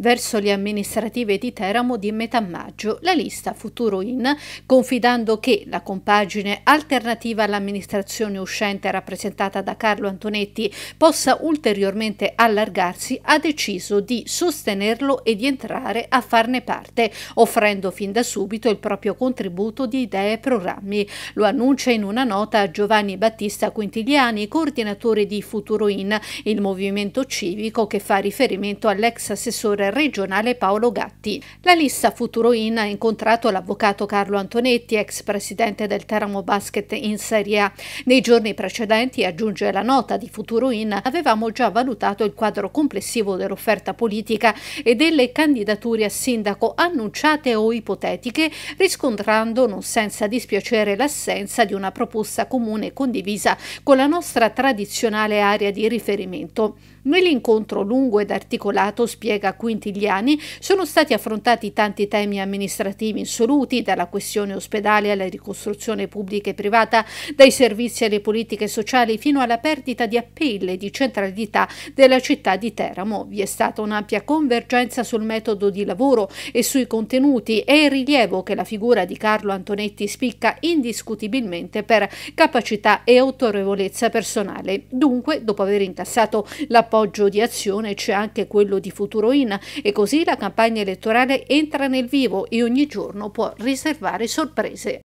Verso le amministrative di Teramo di metà maggio la lista Futuro In, confidando che la compagine alternativa all'amministrazione uscente rappresentata da Carlo Antonetti possa ulteriormente allargarsi, ha deciso di sostenerlo e di entrare a farne parte, offrendo fin da subito il proprio contributo di idee e programmi. Lo annuncia in una nota Giovanni Battista Quintiliani, coordinatore di Futuro In, il movimento civico che fa riferimento all'ex assessore regionale Paolo Gatti. La lista Futuro In ha incontrato l'avvocato Carlo Antonetti, ex presidente del Teramo Basket in Serie A. Nei giorni precedenti, aggiunge la nota di Futuro In, avevamo già valutato il quadro complessivo dell'offerta politica e delle candidature a sindaco annunciate o ipotetiche, riscontrando non senza dispiacere l'assenza di una proposta comune condivisa con la nostra tradizionale area di riferimento. Nell'incontro lungo ed articolato, spiega quindi quintigliani sono stati affrontati tanti temi amministrativi insoluti, dalla questione ospedale alla ricostruzione pubblica e privata, dai servizi alle politiche sociali fino alla perdita di appelle e di centralità della città di Teramo. Vi è stata un'ampia convergenza sul metodo di lavoro e sui contenuti e il rilievo che la figura di Carlo Antonetti spicca indiscutibilmente per capacità e autorevolezza personale. Dunque, dopo aver incassato l'appoggio di azione, c'è anche quello di Futuroin, e così la campagna elettorale entra nel vivo e ogni giorno può riservare sorprese.